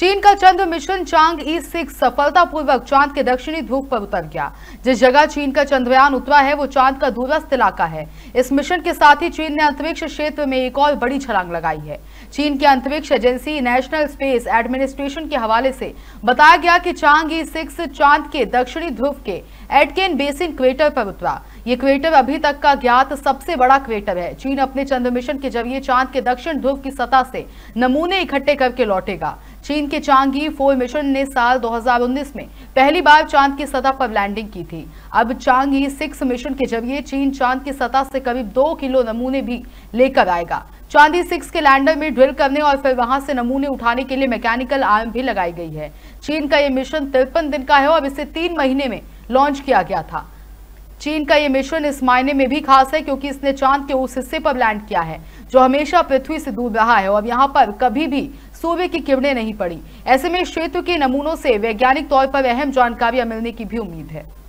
चीन का चंद्र मिशन चांग ई सिक्स सफलतापूर्वक चांद के दक्षिणी ध्रुव पर उतर गया जिस जगह चीन का चंद्रयान उतरा है वो चांद का दूरस्थ इलाका है इस मिशन के साथ ही चीन ने अंतरिक्ष क्षेत्र में एक और बड़ी छलांग लगाई है चीन की अंतरिक्ष एजेंसी नेशनल स्पेस एडमिनिस्ट्रेशन के हवाले से बताया गया कि चांग ई सिक्स चांद के दक्षिणी ध्रुव के एटकेन बेसिन क्वेटर पर उतरा ये क्वेटर अभी तक का ज्ञात सबसे बड़ा क्वेटर है चीन अपने चंद्र मिशन के जरिए चांद के दक्षिण ध्रुव की सतह से नमूने इकट्ठे करके लौटेगा चीन के चांगी फोर मिशन ने साल 2019 में पहली बार चांद की सतह पर लैंडिंग की थी अब चांगी सिक्स मिशन के जरिए चीन चांद की सतह से करीब दो किलो नमूने भी लेकर आएगा चांदी सिक्स के लैंडर में ड्रिल करने और फिर वहां से नमूने उठाने के लिए मैकेनिकल आर्म भी लगाई गई है चीन का यह मिशन तिरपन दिन का है और इसे तीन महीने में लॉन्च किया गया था चीन का ये मिशन इस मायने में भी खास है क्योंकि इसने चांद के उस हिस्से पर लैंड किया है जो हमेशा पृथ्वी से दूर रहा है और यहाँ पर कभी भी सूबे की किरणें नहीं पड़ी ऐसे में क्षेत्र के नमूनों से वैज्ञानिक तौर पर अहम जानकारियां मिलने की भी उम्मीद है